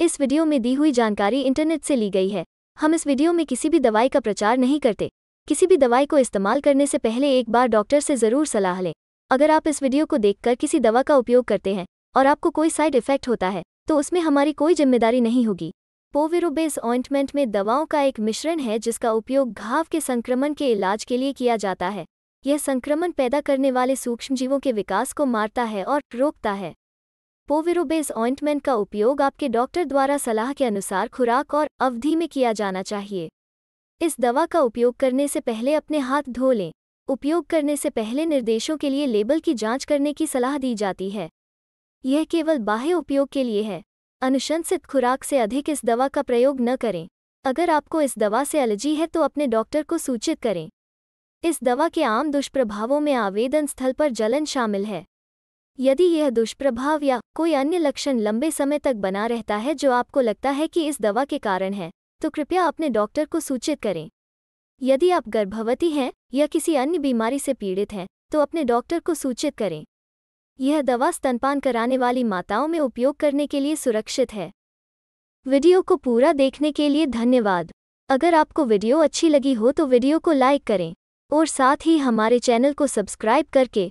इस वीडियो में दी हुई जानकारी इंटरनेट से ली गई है हम इस वीडियो में किसी भी दवाई का प्रचार नहीं करते किसी भी दवाई को इस्तेमाल करने से पहले एक बार डॉक्टर से ज़रूर सलाह लें अगर आप इस वीडियो को देखकर किसी दवा का उपयोग करते हैं और आपको कोई साइड इफेक्ट होता है तो उसमें हमारी कोई जिम्मेदारी नहीं होगी पोविरोबेस ऑइंटमेंट में दवाओं का एक मिश्रण है जिसका उपयोग घाव के संक्रमण के इलाज के लिए किया जाता है यह संक्रमण पैदा करने वाले सूक्ष्मजीवों के विकास को मारता है और रोकता है पोविरोबेज ऑइंटमेंट का उपयोग आपके डॉक्टर द्वारा सलाह के अनुसार खुराक और अवधि में किया जाना चाहिए इस दवा का उपयोग करने से पहले अपने हाथ धो लें उपयोग करने से पहले निर्देशों के लिए लेबल की जांच करने की सलाह दी जाती है यह केवल बाह्य उपयोग के लिए है अनुशंसित खुराक से अधिक इस दवा का प्रयोग न करें अगर आपको इस दवा से एलर्जी है तो अपने डॉक्टर को सूचित करें इस दवा के आम दुष्प्रभावों में आवेदन स्थल पर जलन शामिल है यदि यह दुष्प्रभाव या कोई अन्य लक्षण लंबे समय तक बना रहता है जो आपको लगता है कि इस दवा के कारण है तो कृपया अपने डॉक्टर को सूचित करें यदि आप गर्भवती हैं या किसी अन्य बीमारी से पीड़ित हैं तो अपने डॉक्टर को सूचित करें यह दवा स्तनपान कराने वाली माताओं में उपयोग करने के लिए सुरक्षित है वीडियो को पूरा देखने के लिए धन्यवाद अगर आपको वीडियो अच्छी लगी हो तो वीडियो को लाइक करें और साथ ही हमारे चैनल को सब्सक्राइब करके